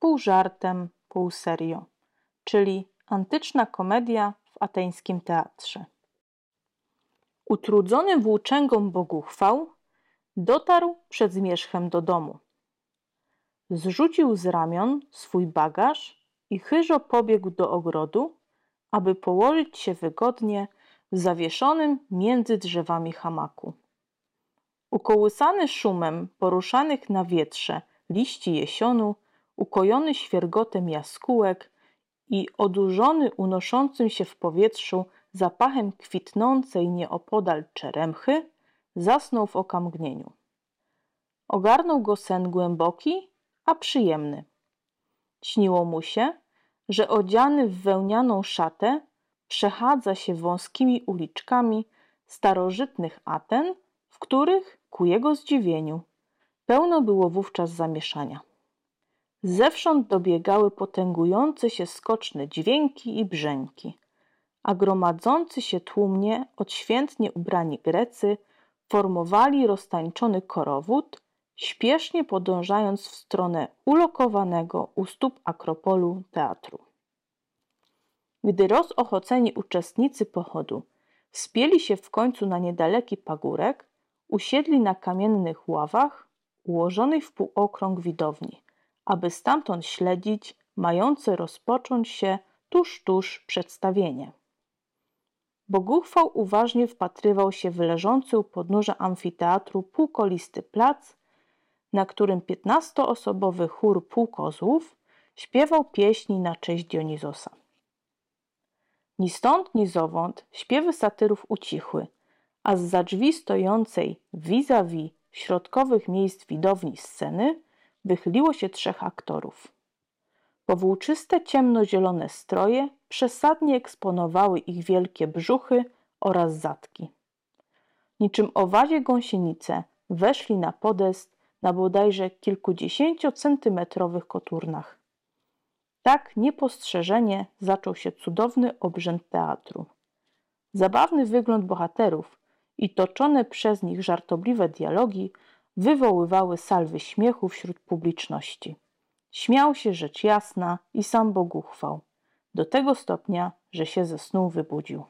pół żartem, pół serio, czyli antyczna komedia w ateńskim teatrze. Utrudzony włóczęgą boguchwał, dotarł przed zmierzchem do domu. Zrzucił z ramion swój bagaż i chyżo pobiegł do ogrodu, aby położyć się wygodnie w zawieszonym między drzewami hamaku. Ukołysany szumem poruszanych na wietrze liści jesionu, ukojony świergotem jaskółek i odurzony unoszącym się w powietrzu zapachem kwitnącej nieopodal czeremchy, zasnął w okamgnieniu. Ogarnął go sen głęboki, a przyjemny. Śniło mu się, że odziany w wełnianą szatę przechadza się wąskimi uliczkami starożytnych Aten, w których, ku jego zdziwieniu, pełno było wówczas zamieszania. Zewsząd dobiegały potęgujące się skoczne dźwięki i brzęki, a gromadzący się tłumnie, odświętnie ubrani Grecy formowali roztańczony korowód, śpiesznie podążając w stronę ulokowanego u stóp Akropolu teatru. Gdy rozochoceni uczestnicy pochodu wspieli się w końcu na niedaleki pagórek, usiedli na kamiennych ławach ułożonych w półokrąg widowni – aby stamtąd śledzić mające rozpocząć się tuż tuż przedstawienie. Boguchwał uważnie wpatrywał się w leżący u podnóża amfiteatru półkolisty plac, na którym piętnastoosobowy chór półkozłów śpiewał pieśni na cześć Dionizosa. Ni stąd, ni zowąd śpiewy satyrów ucichły, a z za drzwi stojącej vis-a-vis -vis środkowych miejsc widowni sceny wychyliło się trzech aktorów. Powłóczyste ciemnozielone stroje przesadnie eksponowały ich wielkie brzuchy oraz zatki. Niczym owadzie gąsienice weszli na podest na bodajże kilkudziesięciocentymetrowych koturnach. Tak niepostrzeżenie zaczął się cudowny obrzęd teatru. Zabawny wygląd bohaterów i toczone przez nich żartobliwe dialogi wywoływały salwy śmiechu wśród publiczności. Śmiał się rzecz jasna i sam Bogu chwał, do tego stopnia, że się ze snu wybudził.